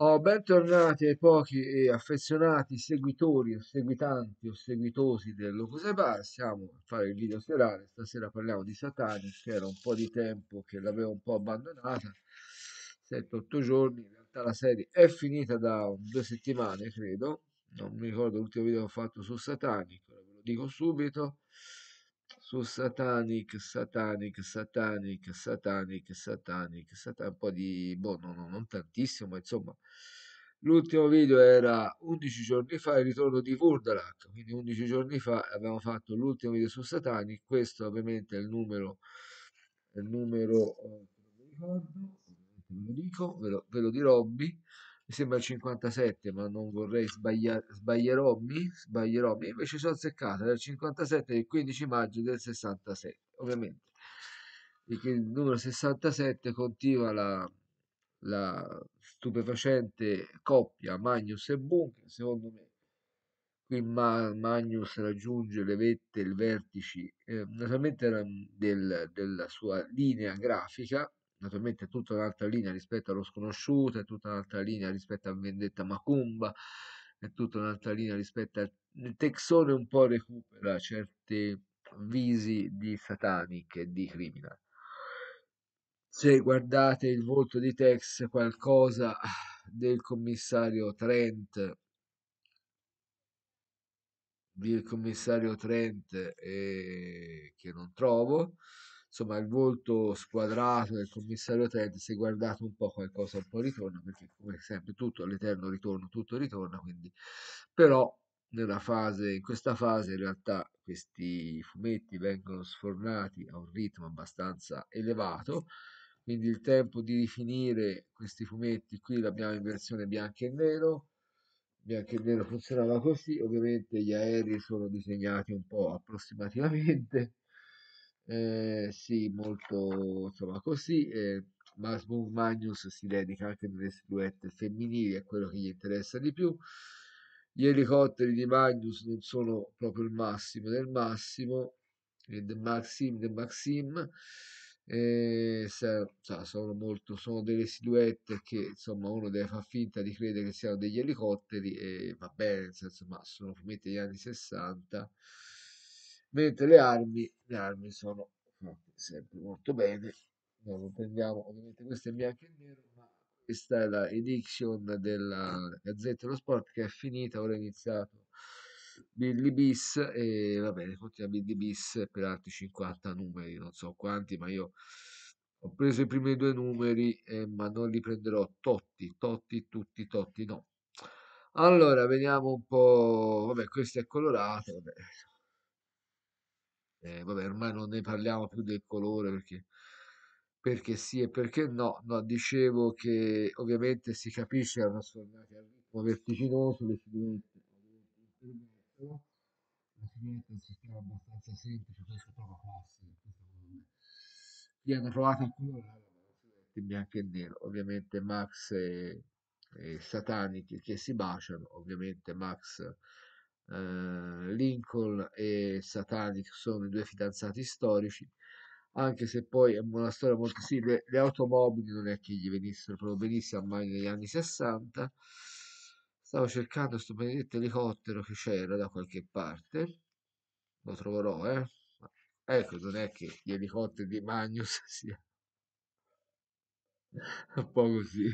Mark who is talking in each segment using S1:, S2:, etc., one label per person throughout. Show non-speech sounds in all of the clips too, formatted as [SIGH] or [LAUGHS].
S1: Ho oh, bentornati ai pochi e affezionati seguitori o seguitanti o seguitosi dell'Opus Bar. Siamo a fare il video serale. Stasera parliamo di Satanic, che era un po' di tempo che l'avevo un po' abbandonata. 7-8 giorni. In realtà la serie è finita da due settimane, credo. Non mi ricordo l'ultimo video che ho fatto su Satanic, ve lo dico subito su Satanic, Satanic, Satanic, Satanic, Satanic, Satanic, un po' di, boh, no, no, non tantissimo, ma insomma. L'ultimo video era 11 giorni fa, il ritorno di Vurdalak, quindi 11 giorni fa abbiamo fatto l'ultimo video su Satanic, questo ovviamente è il numero, il numero, eh, ve lo ricordo, ve lo dico, ve lo, ve lo dirò, mi sembra il 57, ma non vorrei sbagliare, mi sbaglierò mi invece sono azzeccata dal 57 del 15 maggio del 67, ovviamente, perché il numero 67 continua la, la stupefacente coppia Magnus e Bunker, secondo me qui Ma- Magnus raggiunge le vette, il vertice, eh, naturalmente del, della sua linea grafica, naturalmente è tutta un'altra linea rispetto allo sconosciuto, è tutta un'altra linea rispetto a Vendetta Macumba, è tutta un'altra linea rispetto al Texone un po' recupera certi visi di Satanic e di Criminal. Se guardate il volto di Tex, qualcosa del commissario Trent, del commissario Trent eh, che non trovo, insomma il volto squadrato del commissario Ted, se guardato un po' qualcosa un po' ritorna, perché come sempre tutto all'eterno ritorno, tutto ritorna, quindi però nella fase, in questa fase in realtà questi fumetti vengono sfornati a un ritmo abbastanza elevato, quindi il tempo di rifinire questi fumetti qui l'abbiamo in versione bianco e nero, bianco e nero funzionava così, ovviamente gli aerei sono disegnati un po' approssimativamente, eh, sì, molto insomma così. Eh, Mars Moon Magnus si dedica anche nelle silhouette femminili, è quello che gli interessa di più. Gli elicotteri di Magnus non sono proprio il massimo del massimo, del Maxim, del Maxim. Eh, se, sa, sono, molto, sono delle silhouette che insomma uno deve far finta di credere che siano degli elicotteri e va bene, nel ma sono fumetti degli anni 60 mentre le armi, le armi sono fatte sempre molto bene. Noi non prendiamo, ovviamente questa è bianco e nero, ma questa è la edition della Gazzetta dello Sport che è finita, ora è iniziato Billy Bis e va bene, continua Billy Bis per altri 50 numeri, non so quanti, ma io ho preso i primi due numeri, eh, ma non li prenderò totti, totti, tutti, totti, no. Allora, vediamo un po', vabbè, questo è colorato, vabbè, eh, vabbè ormai non ne parliamo più del colore perché, perché sì e perché no, no dicevo che ovviamente si capisce erano sfornati al ritmo vertiginoso le siluette la siluetta è un sistema abbastanza semplice questo è proprio classico chi hanno provato a colorare in bianco e nero ovviamente Max e, e Satanic che si baciano ovviamente Max eh, Lincoln e Satanic sono i due fidanzati storici, anche se poi è una storia molto simile. Sì, le, automobili non è che gli venissero proprio benissimo, mai negli anni 60. Stavo cercando questo benedetto elicottero che c'era da qualche parte. Lo troverò, eh. Ecco, non è che gli elicotteri di Magnus [LAUGHS] siano un po' così.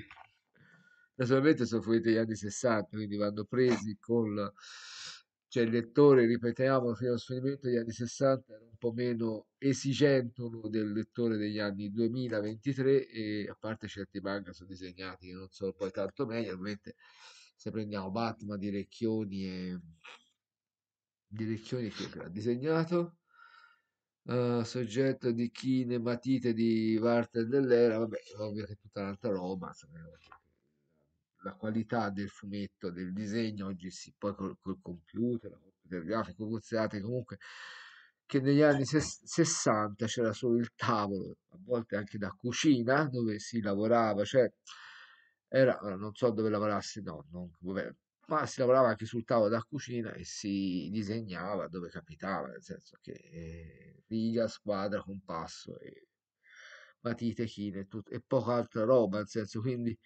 S1: Naturalmente sono fuori degli anni 60, quindi vanno presi con cioè il lettore, ripetiamo, fino al sfinimento degli anni 60 era un po' meno esigentono del lettore degli anni 2023 e a parte certi manga sono disegnati che non sono poi tanto meglio, ovviamente se prendiamo Batman di Recchioni e di Recchioni che ha disegnato uh, soggetto di Kine Matite di Vartel dell'Era vabbè, ovvio che è tutta un'altra roba insomma, la qualità del fumetto, del disegno, oggi si poi col, col computer, computer grafico, considerate comunque che negli anni 60 certo. c'era solo il tavolo, a volte anche da cucina dove si lavorava, cioè era, non so dove lavorassi, no, non, vabbè, ma si lavorava anche sul tavolo da cucina e si disegnava dove capitava, nel senso che eh, riga, squadra, compasso e matite, chine e, e poca altra roba, nel senso quindi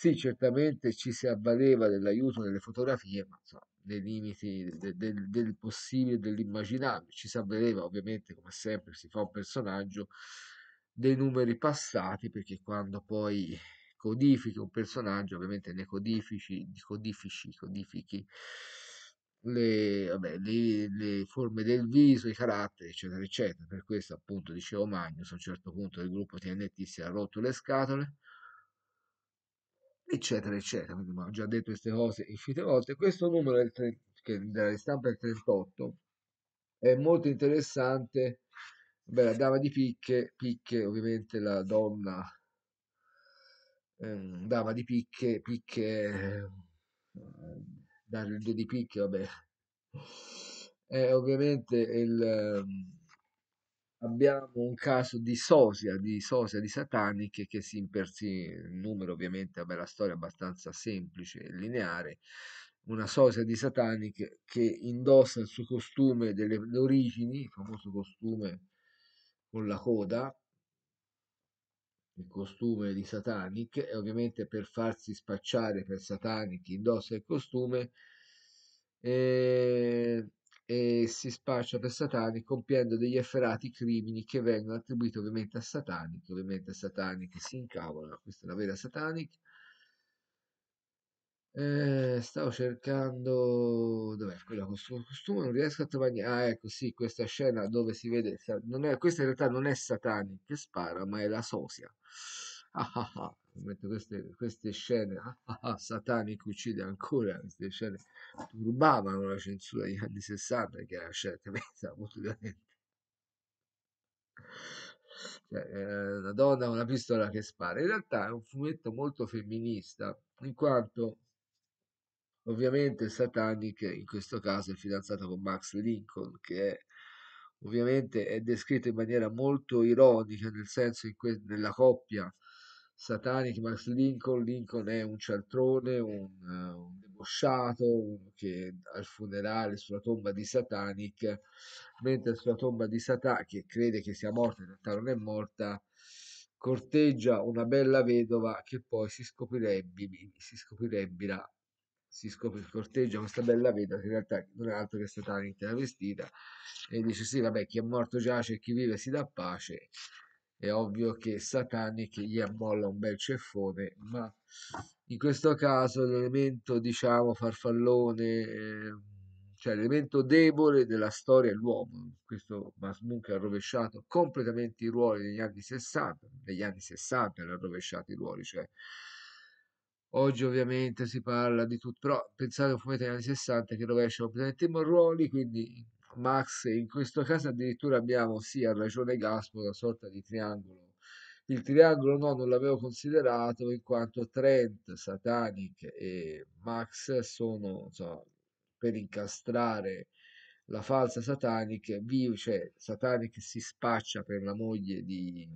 S1: sì, certamente ci si avvaleva dell'aiuto delle fotografie, ma insomma, nei limiti del, del, del possibile, dell'immaginabile. Ci si avvaleva, ovviamente, come sempre, si fa un personaggio dei numeri passati, perché quando poi codifichi un personaggio, ovviamente ne codifici, codifici, codifichi le, vabbè, le, le, forme del viso, i caratteri, eccetera, eccetera. Per questo, appunto, dicevo Magnus, a un certo punto del gruppo TNT si è rotto le scatole eccetera, eccetera. Quindi, ma ho già detto queste cose infinite volte. Questo numero del 30, che della ristampa del 38 è molto interessante. Beh, la dama di picche, picche ovviamente la donna, eh, dama di picche, picche, eh, dare il due di picche, vabbè, è ovviamente il ehm, Abbiamo un caso di sosia, di sosia di sataniche che si impersi il numero ovviamente, vabbè la storia è abbastanza semplice e lineare, una sosia di sataniche che indossa il suo costume delle origini, il famoso costume con la coda, il costume di Satanic e ovviamente per farsi spacciare per Satanic indossa il costume e ehm, e si spaccia per Satani compiendo degli efferati crimini che vengono attribuiti ovviamente a Satanic, ovviamente Satanic si incavola, questa è la vera Satanic. Eh, stavo cercando dov'è quella con il costume, non riesco a trovare Ah, ecco, sì, questa scena dove si vede non è, questa in realtà non è Satanic che spara, ma è la Sosia. Ah, ah, ah metto queste, queste scene [LAUGHS] ah, ah, ah, satanico uccide ancora queste scene turbavano la censura degli anni 60 che era certamente [LAUGHS] molto violenta cioè, una eh, donna con una pistola che spara in realtà è un fumetto molto femminista in quanto ovviamente Satanic in questo caso è fidanzato con Max Lincoln che è ovviamente è descritto in maniera molto ironica, nel senso in que- nella coppia Satanic Max Lincoln, Lincoln è un cialtrone, un, uh, un debosciato, uno che al funerale sulla tomba di Satanic, mentre sulla tomba di Satanic, che crede che sia morta, in realtà non è morta, corteggia una bella vedova che poi si scoprirebbe, si scoprirebbe la si scopre corteggia questa bella vedova che in realtà non è altro che Satanic travestita e dice sì vabbè chi è morto giace e chi vive si dà pace è ovvio che Satanic gli ammolla un bel ceffone, ma in questo caso l'elemento, diciamo, farfallone, ehm, cioè l'elemento debole della storia è l'uomo. Questo Masmunk ha rovesciato completamente i ruoli negli anni 60, negli anni 60 ha rovesciato i ruoli, cioè Oggi ovviamente si parla di tutto, però pensate a un fumetto degli anni 60 che rovescia completamente i ruoli, quindi Max, in questo caso addirittura abbiamo, sì, ha ragione Gaspo, una sorta di triangolo. Il triangolo no, non l'avevo considerato in quanto Trent, Satanic e Max sono, insomma, per incastrare la falsa Satanic, vive, cioè Satanic si spaccia per la moglie di,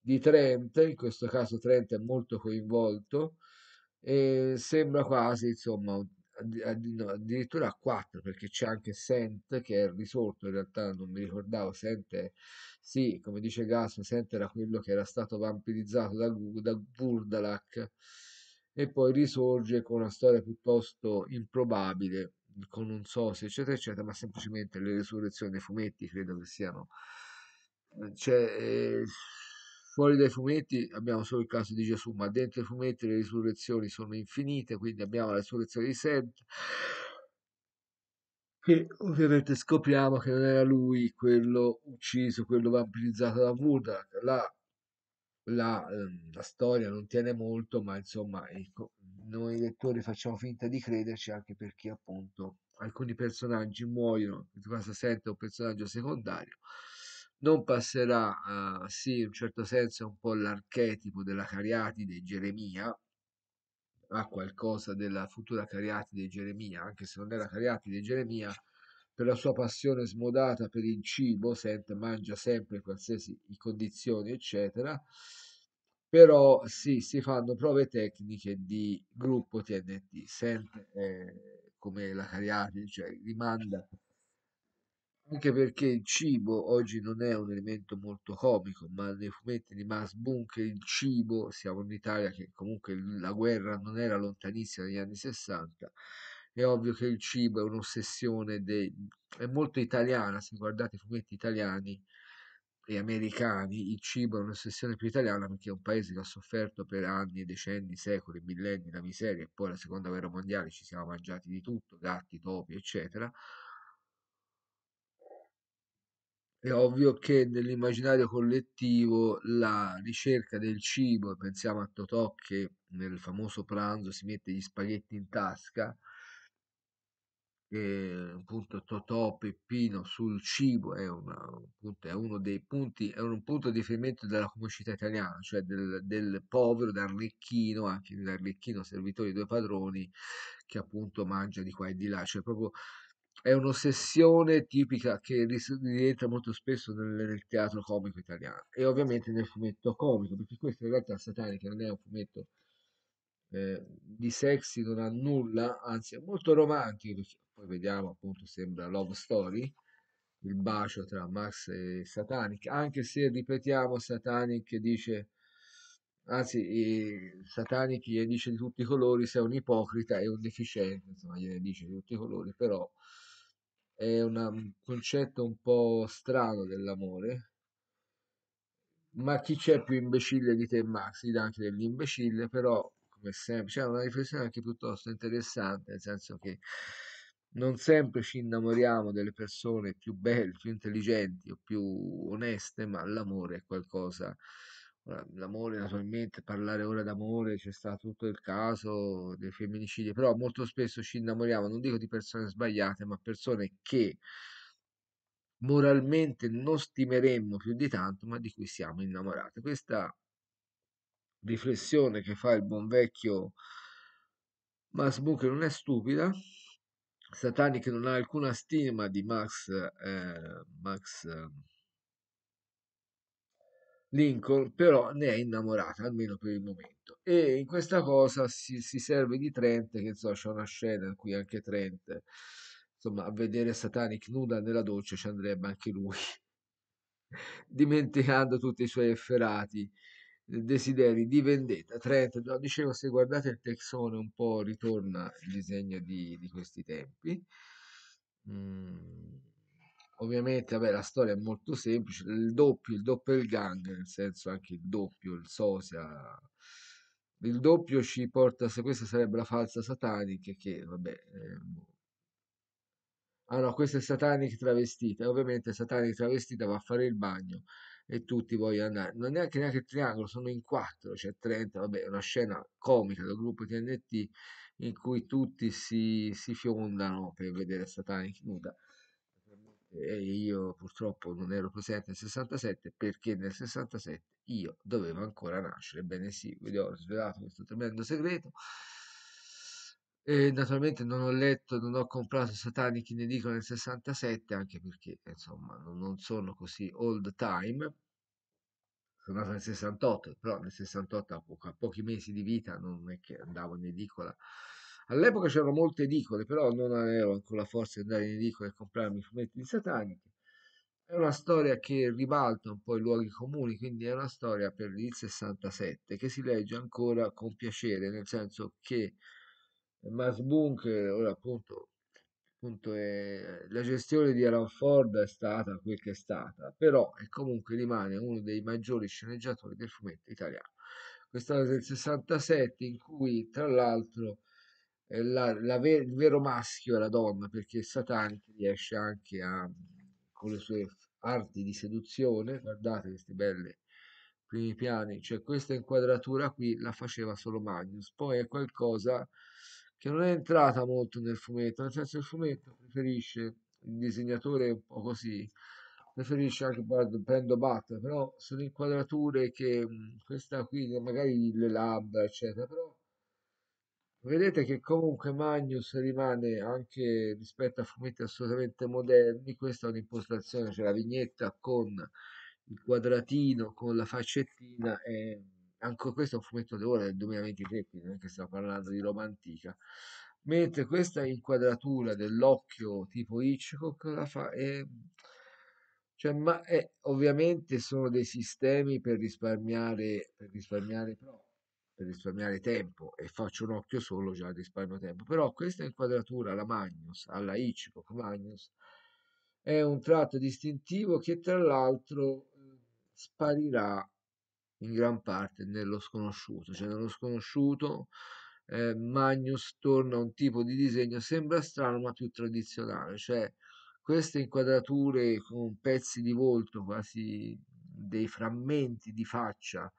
S1: di Trent, in questo caso Trent è molto coinvolto, e sembra quasi insomma addirittura a 4 perché c'è anche Sent che è risorto in realtà non mi ricordavo Sent è, sì come dice Gas Sent era quello che era stato vampirizzato da, da Burdalak e poi risorge con una storia piuttosto improbabile con un socio eccetera eccetera ma semplicemente le risurrezioni dei fumetti credo che siano eh, cioè eh, Fuori dai fumetti abbiamo solo il caso di Gesù, ma dentro i fumetti le risurrezioni sono infinite, quindi abbiamo la risurrezione di Seth, che ovviamente scopriamo che non era lui quello ucciso, quello vampirizzato da Woodard. La, la, ehm, la storia non tiene molto, ma insomma ecco, noi lettori facciamo finta di crederci anche perché appunto alcuni personaggi muoiono, in questo senso è un personaggio secondario non passerà, uh, sì, in un certo senso un po' l'archetipo della Cariatide Geremia, a qualcosa della futura Cariatide Geremia, anche se non è la Cariatide Geremia, per la sua passione smodata per il cibo, sent, mangia sempre in qualsiasi condizioni, eccetera. Però sì, si fanno prove tecniche di gruppo TNT, sent, eh, come la Cariatide, cioè rimanda anche perché il cibo oggi non è un elemento molto comico, ma nei fumetti di Max Bunker il cibo, siamo in Italia che comunque la guerra non era lontanissima negli anni 60, è ovvio che il cibo è un'ossessione, de... è molto italiana, se guardate i fumetti italiani e americani, il cibo è un'ossessione più italiana perché è un paese che ha sofferto per anni, decenni, secoli, millenni la miseria e poi la seconda guerra mondiale ci siamo mangiati di tutto, gatti, topi, eccetera è ovvio che nell'immaginario collettivo la ricerca del cibo, e pensiamo a Totò che nel famoso pranzo si mette gli spaghetti in tasca, e, ehm, appunto Totò Peppino sul cibo è, una, appunto, è uno dei punti, è un punto di riferimento della comicità italiana, cioè del, del povero, arlecchino, anche dell'arlecchino servitore di due padroni, che appunto mangia di qua e di là, cioè proprio è un'ossessione tipica che rientra molto spesso nel, nel, teatro comico italiano e ovviamente nel fumetto comico, perché questo in realtà Satanica non è un fumetto eh, di sexy, non ha nulla, anzi è molto romantico, poi vediamo appunto sembra Love Story, il bacio tra Max e Satanic, anche se ripetiamo Satanic dice anzi Satanic gli dice di tutti i colori sei un ipocrita e un deficiente, insomma gliene dice di tutti i colori, però è una, un concetto un po' strano dell'amore. Ma chi c'è più imbecille di te, Max? Ti dà anche dell'imbecille, però, come sempre, c'è cioè, una riflessione anche piuttosto interessante, nel senso che non sempre ci innamoriamo delle persone più belle, più intelligenti o più oneste, ma l'amore è qualcosa l'amore eh naturalmente, parlare ora d'amore, c'è stato tutto il caso dei femminicidi, però molto spesso ci innamoriamo, non dico di persone sbagliate, ma persone che moralmente non stimeremmo più di tanto, ma di cui siamo innamorati. Questa riflessione che fa il buon vecchio Max Bunker non è stupida. Satani che non ha alcuna stima di Max, eh, Max ehm, Lincoln però ne è innamorata, almeno per il momento. E in questa cosa si, si serve di Trent, che insomma c'è una scena in cui anche Trent, insomma, a vedere Satanic nuda nella doccia ci andrebbe anche lui, [LAUGHS] dimenticando tutti i suoi efferati eh, desideri di vendetta. Trent, no, dicevo, se guardate il texone un po' ritorna il disegno di, di questi tempi. Mm ovviamente vabbè, la storia è molto semplice il doppio il gang nel senso anche il doppio il sosia il doppio ci porta se questa sarebbe la falsa satanica che vabbè eh, ah no questa è satanic travestita ovviamente satanic travestita va a fare il bagno e tutti vogliono andare non è neanche, neanche il triangolo sono in quattro c'è cioè 30 vabbè è una scena comica del gruppo TNT in cui tutti si, si fiondano per vedere satanic nuda e io purtroppo non ero presente nel 67 perché nel 67 io dovevo ancora nascere. Ebbene sì, vi ho svelato questo tremendo segreto. E naturalmente non ho letto, non ho comprato Satanic in edicola nel 67, anche perché insomma non sono così old time, sono nato nel 68, però nel 68 a, pochi mesi di vita non è che andavo in edicola All'epoca c'erano molte edicole, però non avevo ancora la forza di andare in edicola e comprarmi i fumetti di Satanic. È una storia che ribalta un po' i luoghi comuni, quindi è una storia per il 67 che si legge ancora con piacere, nel senso che Max Bunk, ora appunto, appunto è, la gestione di Aaron Ford è stata quel che è stata, però è comunque rimane uno dei maggiori sceneggiatori del fumetto italiano. Questa è del 67 in cui tra l'altro la, la ver, il vero maschio è la donna, perché Satan riesce anche a, con le sue arti di seduzione, guardate queste belle primi piani, cioè questa inquadratura qui la faceva solo Magnus, poi è qualcosa che non è entrata molto nel fumetto, nel senso il fumetto preferisce, il disegnatore un po' così, preferisce anche guarda, prendo Bat, però sono inquadrature che questa qui magari le labbra eccetera, però Vedete che comunque Magnus rimane anche rispetto a fumetti assolutamente moderni, questa è un'impostazione, cioè la vignetta con il quadratino, con la faccettina, è, anche questo è un fumetto d'ora del 2023, quindi non è che stiamo parlando di Roma antica, mentre questa inquadratura dell'occhio tipo Hitchcock la fa... È, cioè, ma è, ovviamente sono dei sistemi per risparmiare, per risparmiare però per risparmiare tempo e faccio un occhio solo già risparmio tempo però questa inquadratura alla Magnus alla Hitchcock Magnus è un tratto distintivo che tra l'altro eh, sparirà in gran parte nello sconosciuto cioè nello sconosciuto eh, Magnus torna a un tipo di disegno sembra strano ma più tradizionale cioè queste inquadrature con pezzi di volto quasi dei frammenti di faccia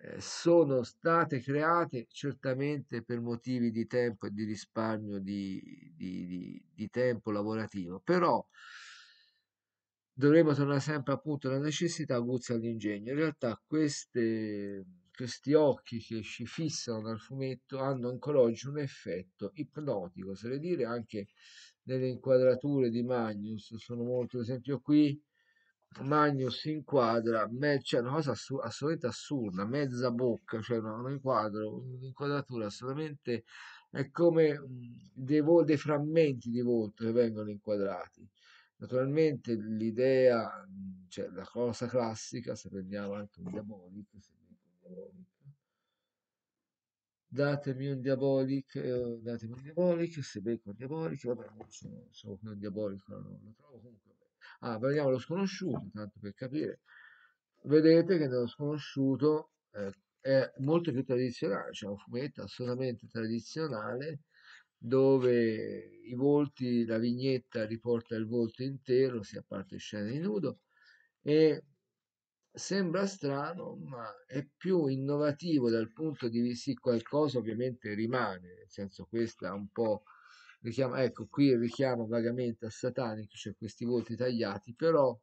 S1: eh, sono state create certamente per motivi di tempo e di risparmio di, di, di, di tempo lavorativo, però dovremmo tornare sempre appunto alla necessità aguzza all'ingegno. In realtà queste, questi occhi che ci fissano dal fumetto hanno ancora oggi un effetto ipnotico, se dire anche nelle inquadrature di Magnus, sono molto, ad esempio qui, Magnus inquadra, me- cioè una cosa assu- assolutamente assurda, mezza bocca, cioè un inquadro, un'inquadratura assolutamente è come mhmm, dei, vol- dei frammenti di volto che vengono inquadrati. Naturalmente l'idea, mhmm, cioè la cosa classica, se prendiamo anche un diabolic, se diabolic datemi un diabolic, eh, datemi un diabolic, se becco un diabolic, vabbè, non so, so un diabolico, non lo trovo comunque Ah, vediamo lo sconosciuto, tanto per capire. Vedete che nello sconosciuto eh, è molto più tradizionale, cioè un fumetto assolutamente tradizionale dove i volti, la vignetta riporta il volto intero, sia parte scena di nudo, e sembra strano, ma è più innovativo dal punto di vista, sì, qualcosa ovviamente rimane, nel senso questa è un po' richiama, ecco qui richiamo vagamente a Satanic, cioè questi volti tagliati, però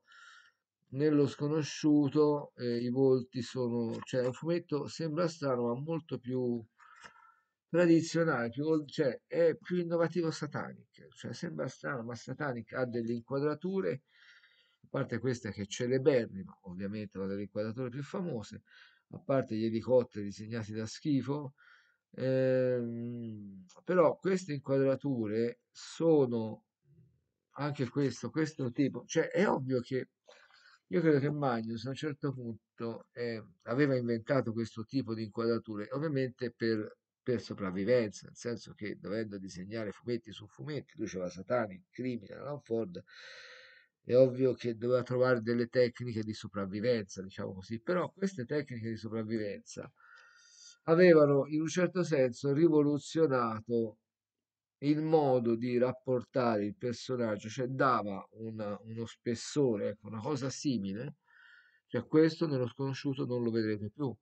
S1: nello sconosciuto eh, i volti sono, cioè è un fumetto sembra strano ma molto più tradizionale, più, cioè è più innovativo Satanic, cioè sembra strano ma Satanic ha delle inquadrature, a parte questa che è celeberrima, ovviamente una delle inquadrature più famose, a parte gli elicotteri disegnati da schifo, Ehm, però queste inquadrature sono anche questo, questo tipo, cioè è ovvio che io credo che Magnus a un certo punto eh, aveva inventato questo tipo di inquadrature, ovviamente per, per, sopravvivenza, nel senso che dovendo disegnare fumetti su fumetti, lui c'era Satanic, Crimine, Alan Ford, è ovvio che doveva trovare delle tecniche di sopravvivenza, diciamo così, però queste tecniche di sopravvivenza avevano in un certo senso rivoluzionato il modo di rapportare il personaggio, cioè dava una, uno spessore, ecco, una cosa simile, cioè questo nello sconosciuto non lo vedrete più.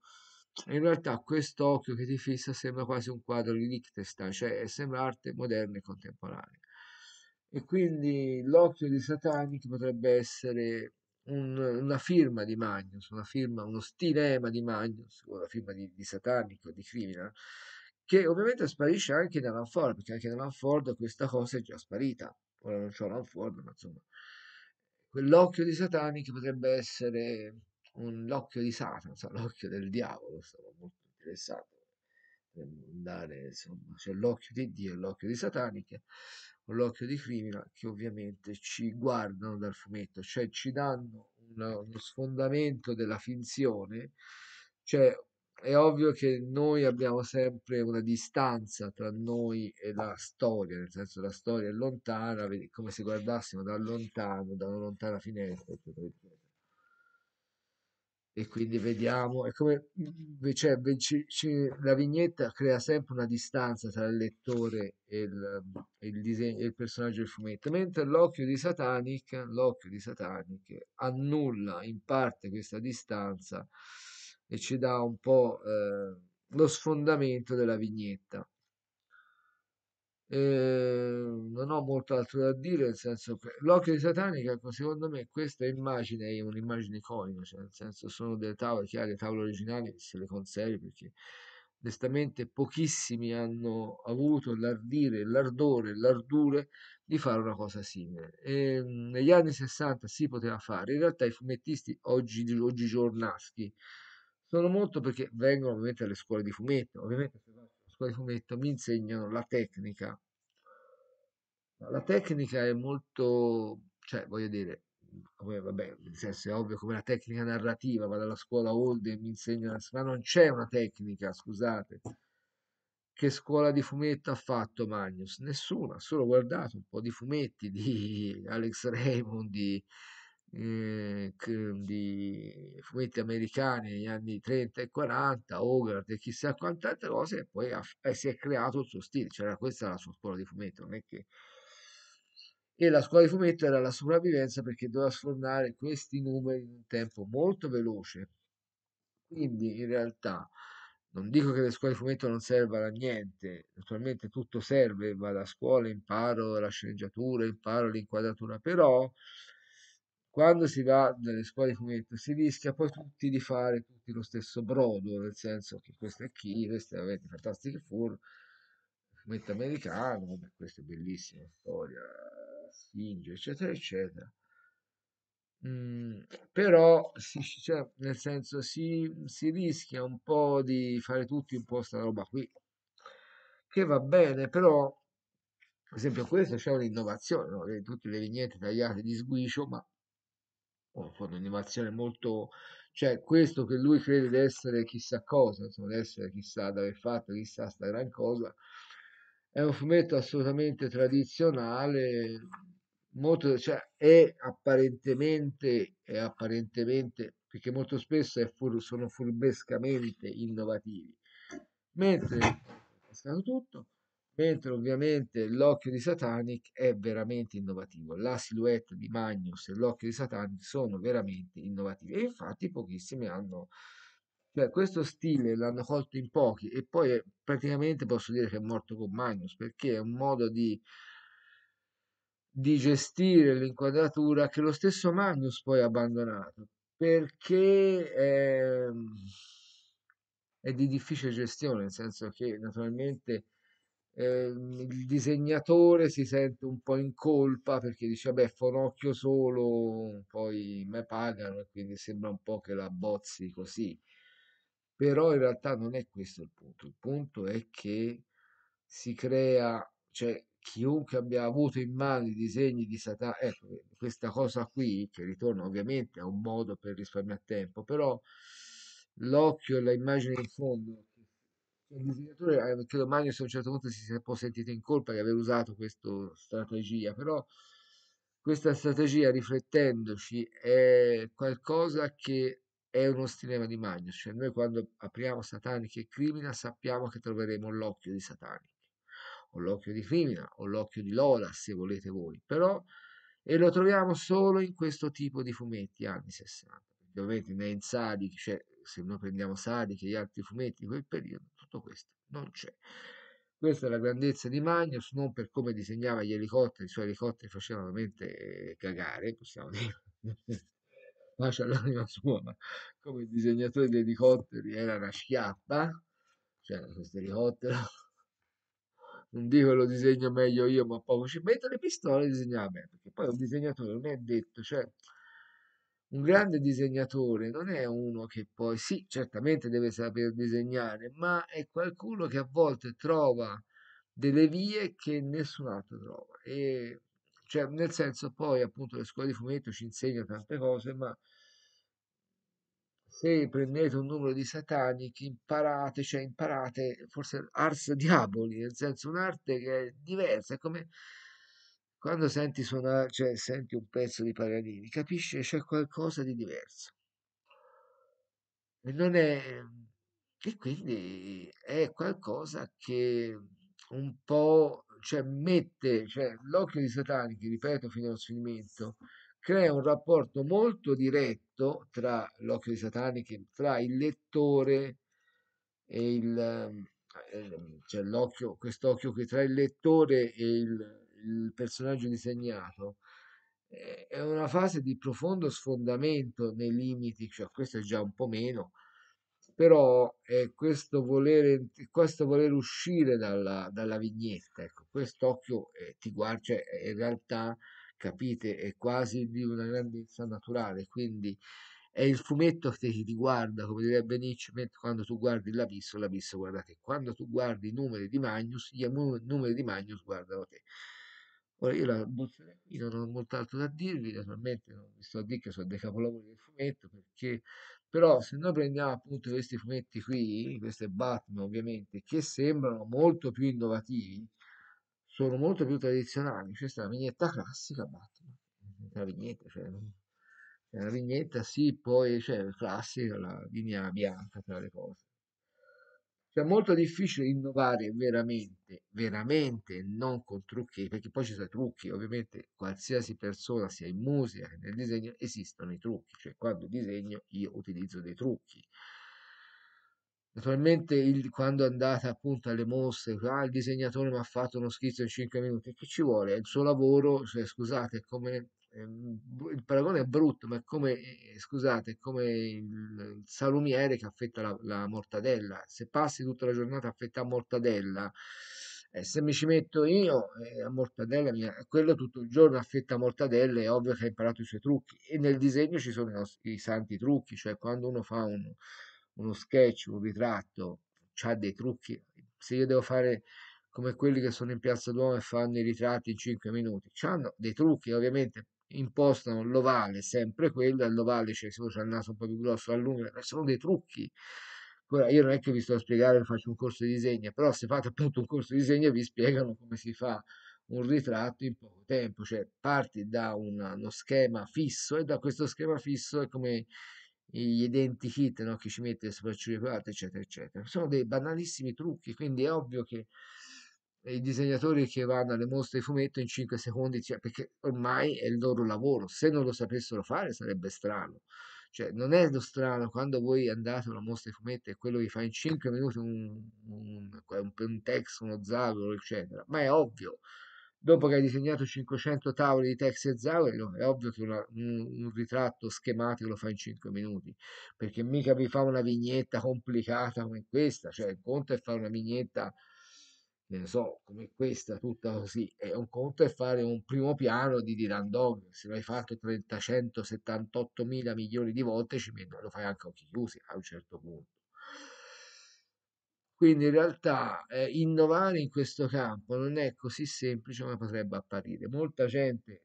S1: In realtà quest'occhio che ti fissa sembra quasi un quadro di Liechtenstein, cioè eh, sembra arte moderna e contemporanea. E quindi l'occhio di Satanic potrebbe essere un, una firma di Magnus, una firma, uno stilema di Magnus, una firma di, di satanico, di criminal, che ovviamente sparisce anche in perché anche in questa cosa è già sparita. Ora non c'ho l'Anford, ma insomma, quell'occhio di Satanic potrebbe essere un l'occhio di Satan, so, l'occhio del diavolo, sono molto interessato andare, insomma, c'è l'occhio di Dio e l'occhio di Satanic, con l'occhio di Crimina che ovviamente ci guardano dal fumetto, cioè ci danno una, uno sfondamento della finzione, cioè è ovvio che noi abbiamo sempre una distanza tra noi e la storia, nel senso la storia è lontana, come se guardassimo da lontano, da una lontana finestra, eccetera, eccetera e quindi vediamo, è come mm, cioè, la vignetta crea sempre una distanza tra il lettore e il, il, disegno, il personaggio del fumetto, mentre l'occhio di Satanic, l'occhio di Satanic annulla in parte questa distanza e ci dà un po' eh, lo sfondamento della vignetta. Ehm, non ho molto altro da dire, nel senso che l'occhio di satanica ecco, secondo me, questa immagine è un'immagine iconica, cioè nel senso sono delle tavole, chiare le tavole originali se le conservi perché onestamente pochissimi hanno avuto l'ardire, l'ardore, l'ardure di fare una cosa simile. E, ehm, negli anni 60 si poteva fare, in realtà i fumettisti oggi, oggigiornaschi sono molto perché vengono ovviamente alle scuole di fumetto, ovviamente se di fumetto mi insegnano la tecnica. La tecnica è molto, cioè voglio dire, come, vabbè, nel senso è ovvio come la tecnica narrativa, vado alla scuola old e mi insegnano, ma non c'è una tecnica, scusate. Che scuola di fumetto ha fatto Magnus? Nessuna, solo guardato un po' di fumetti di [LAUGHS] Alex Raymond, di, eh, mhmm, di fumetti americani negli anni 30 e 40, Hogarth e chissà quante altre cose, e poi ha, eh, si è creato il suo stile, cioè questa è la sua scuola di fumetto, non è che... E la scuola di fumetto era la sopravvivenza perché doveva sfornare questi numeri in un tempo molto veloce. Quindi in realtà non dico che le scuole di fumetto non servano a niente, naturalmente tutto serve, vado a scuola, imparo la sceneggiatura, imparo l'inquadratura, però quando si va nelle scuole di fumetto si rischia poi tutti di fare tutti lo stesso brodo, nel senso che questo è chi, questo è Fantastic Four, fumetto americano, questa è bellissima storia, Sfinge, eccetera, eccetera. Mm, però si, cioè, nel senso si, si, rischia un po' di fare tutti un po' sta roba qui che va bene però per esempio questo c'è un'innovazione no? tutte le vignette tagliate di sguicio ma fa un'animazione molto cioè questo che lui crede di essere chissà cosa insomma di essere chissà di aver fatto chissà sta gran cosa è un fumetto assolutamente tradizionale molto cioè è apparentemente è apparentemente perché molto spesso fur, sono furbescamente innovativi mentre è stato tutto mentre ovviamente l'occhio di Satanic è veramente innovativo. La silhouette di Magnus e l'occhio di Satanic sono veramente innovativi e infatti pochissimi hanno cioè questo stile l'hanno colto in pochi e poi praticamente posso dire che è morto con Magnus perché è un modo di di gestire l'inquadratura che lo stesso Magnus poi ha abbandonato perché è, è di difficile gestione nel senso che naturalmente eh, il disegnatore si sente un po' in colpa perché dice vabbè fa un occhio solo poi me pagano e quindi sembra un po' che la bozzi così però in realtà non è questo il punto il punto è che si crea cioè chiunque abbia avuto in mano i disegni di Satana ecco questa cosa qui che ritorna ovviamente a un modo per risparmiare tempo però l'occhio e l'immagine in fondo il disegnatore, eh, credo Magnus a un certo punto si sia un po' sentito in colpa di aver usato questa strategia, però questa strategia, riflettendoci, è qualcosa che è uno stilema di Magnus, cioè noi quando apriamo Satanic e Crimina sappiamo che troveremo l'occhio di Satanic, o l'occhio di Crimina, o l'occhio di Lola, se volete voi, però, e lo troviamo solo in questo tipo di fumetti anni 60, ovviamente né in Sadic, cioè se noi prendiamo Sadic e gli altri fumetti di quel periodo, tutto questo non c'è. Questa è la grandezza di Magnus, non per come disegnava gli elicotteri, i suoi elicotteri facevano veramente eh, cagare, possiamo dire, [LAUGHS] c'è l'anima sua, ma come disegnatore di elicotteri era una schiappa, cioè, questo elicottero, non dico lo disegno meglio io, ma poco ci metto le pistole e disegnava bene, perché poi un disegnatore non è detto, cioè un grande disegnatore non è uno che poi, sì, certamente deve saper disegnare, ma è qualcuno che a volte trova delle vie che nessun altro trova. E, cioè, nel senso, poi appunto le scuole di fumetto ci insegnano tante cose, ma se prendete un numero di satanici, imparate, cioè imparate forse ars diaboli, nel senso un'arte che è diversa, è come quando senti suonare, cioè senti un pezzo di Paganini, capisci che c'è qualcosa di diverso. E non è, e quindi è qualcosa che un po' cioè, mette cioè, l'occhio di Satanichi, ripeto fino allo sfinimento, crea un rapporto molto diretto tra l'occhio di Satanichi, tra il lettore e il, ehm, cioè l'occhio, quest'occhio che tra il lettore e il il personaggio disegnato eh, è una fase di profondo sfondamento nei limiti, cioè questo è già un po' meno, però è questo volere, questo volere uscire dalla, dalla vignetta, ecco, quest'occhio eh, ti guarda, cioè, eh, in realtà capite, è quasi di una grandezza naturale, quindi è il fumetto che ti guarda, come direbbe Nietzsche, mentre quando tu guardi l'abisso, l'abisso guarda te, quando tu guardi i numeri di Magnus, i numeri di Magnus guardano te. Ora io la bozza qui non ho molto altro da dirvi, naturalmente non vi sto a dire che sono dei capolavori del fumetto, perché però se noi prendiamo appunto questi fumetti qui, questi Batman ovviamente, che sembrano molto più innovativi, sono molto più tradizionali, questa è la vignetta classica Batman, la vignetta, cioè la vignetta sì, poi c'è cioè, classica, la linea bianca tra le cose cioè molto difficile innovare veramente, veramente non con trucchi, perché poi ci sono i trucchi, ovviamente qualsiasi persona sia in musica che nel disegno esistono i trucchi, cioè quando disegno io utilizzo dei trucchi. Naturalmente il, quando andate appunto alle mostre, ah, il disegnatore mi ha fatto uno schizzo in 5 minuti, che ci vuole? È il suo lavoro, cioè, scusate, è come il paragone è brutto, ma è come, eh, eh, scusate, è come il salumiere che affetta la, la mortadella. Se passi tutta la giornata affetta a mortadella, eh, se mi ci metto io eh, a mortadella, mia, quello tutto il giorno affetta a mortadella, è ovvio che ha imparato i suoi trucchi. E nel disegno ci sono i, nostri, i santi trucchi, cioè quando uno fa un, uno sketch, un ritratto, ha dei trucchi. Se io devo fare come quelli che sono in Piazza Duomo e fanno i ritratti in 5 minuti. Hanno dei trucchi, ovviamente impostano l'ovale sempre quello, all'ovale c'è sopra il naso un po' più grosso, all'umido, sono dei trucchi. Ora, io non è che vi sto a spiegare, faccio un corso di disegno, però se fate appunto un corso di disegno vi spiegano come si fa un ritratto in poco tempo, cioè parti da una, uno schema fisso e da questo schema fisso è come gli identikit no? che ci mette le sopracciglia eccetera, eccetera. Sono dei banalissimi trucchi, quindi è ovvio che i disegnatori che vanno alle mostre di fumetto in 5 secondi, cioè, perché ormai è il loro lavoro, se non lo sapessero fare sarebbe strano. Cioè, non è lo strano quando voi andate a una mostra di fumetto e quello vi fa in 5 minuti un, un, un, un text, uno zavolo, eccetera, ma è ovvio. Dopo che hai disegnato 500 tavoli di tex e zavolo, è ovvio che una, un, ritratto schematico lo fa in 5 minuti, perché mica vi fa una vignetta complicata come questa, cioè il conto è fare una vignetta ne so, come questa, tutta così. è un conto è fare un primo piano di Dylan Dog, se l'hai fatto 30, mila milioni di volte, ci metto, lo fai anche a occhi chiusi a un certo punto. Quindi in realtà eh, innovare in questo campo non è così semplice come potrebbe apparire. Molta gente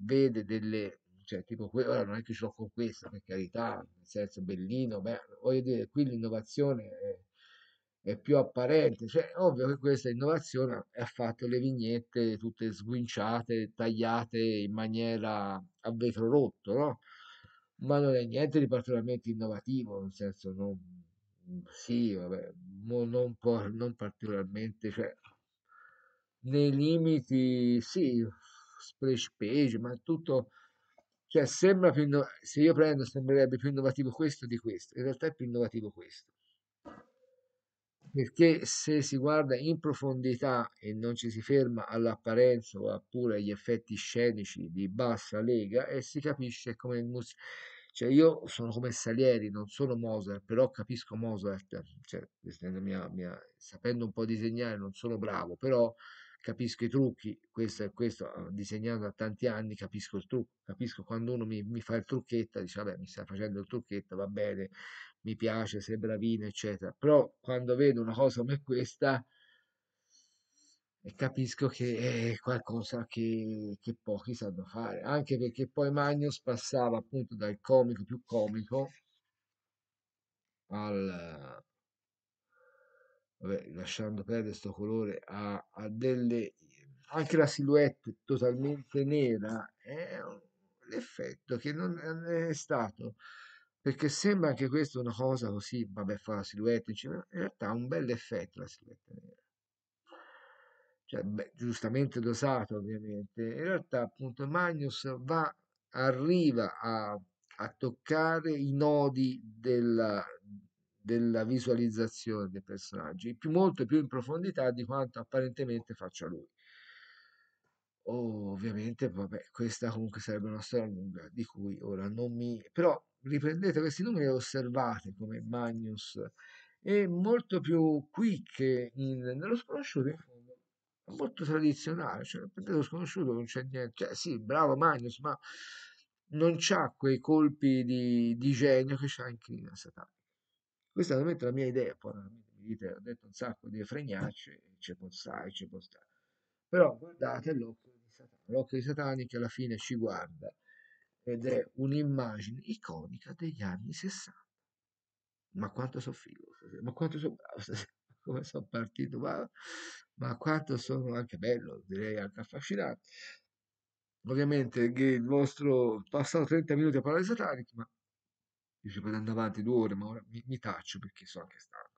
S1: vede delle, cioè tipo, ora non è che ce l'ho con questa, per carità, nel senso bellino, beh, voglio dire, qui l'innovazione è è più apparente. Cioè, ovvio che questa innovazione ha fatto le vignette tutte sguinciate, tagliate in maniera a vetro rotto, no? Ma non è niente di particolarmente innovativo, nel senso non... Sì, vabbè, non, non particolarmente, cioè, nei limiti, sì, splash page, ma tutto, cioè, sembra più, se io prendo, sembrerebbe più innovativo questo di questo, in realtà è più innovativo questo perché se si guarda in profondità e non ci si ferma all'apparenza o pure agli effetti scenici di bassa lega e eh, si capisce come il musica cioè io sono come Salieri, non sono Mozart, però capisco Mozart, cioè, mia, mia, sapendo un po' disegnare non sono bravo, però capisco i trucchi, questo, questo ah, disegnando da tanti anni capisco il trucco, capisco quando uno mi, mi fa il trucchetto, dice vabbè mi sta facendo il trucchetto, va bene, mi piace, sei bravino, eccetera, però quando vedo una cosa come questa e eh, capisco che è qualcosa che, che pochi sanno fare, anche perché poi Magnus passava appunto dal comico più comico al vabbè, lasciando perdere questo colore, ha, ha delle anche la silhouette totalmente nera è un effetto che non è stato perché sembra anche questa una cosa così vabbè fa la silhouette in realtà ha un bel effetto la silhouette nera cioè, beh, giustamente dosato ovviamente in realtà appunto Magnus va arriva a, a toccare i nodi della, della visualizzazione dei personaggi, più, molto più in profondità di quanto apparentemente faccia lui. Oh, ovviamente, vabbè, questa comunque sarebbe una storia lunga, di cui ora non mi... però riprendete questi numeri e osservate come Magnus è molto più qui che in... nello sconosciuto, molto tradizionale, cioè nello sconosciuto non c'è niente, cioè sì, bravo Magnus, ma non c'ha quei colpi di, di genio che c'ha in Clina Satana. Questa è veramente la mia idea, poi mi ho detto un sacco di fregnacce, c'è Bonsai, c'è Bonsai. Però guardate l'occhio di Satana, l'occhio di Satana che alla fine ci guarda ed è un'immagine iconica degli anni 60. Ma quanto sono figo, ma quanto sono bravo stasera [LAUGHS] come sono partito, ma, ma, quanto sono anche bello, direi anche affascinante. Ovviamente il vostro passato 30 minuti a parlare di Satanic, ma Dice, poi andare avanti due ore, ma ora mi, mi taccio perché so anche stanco.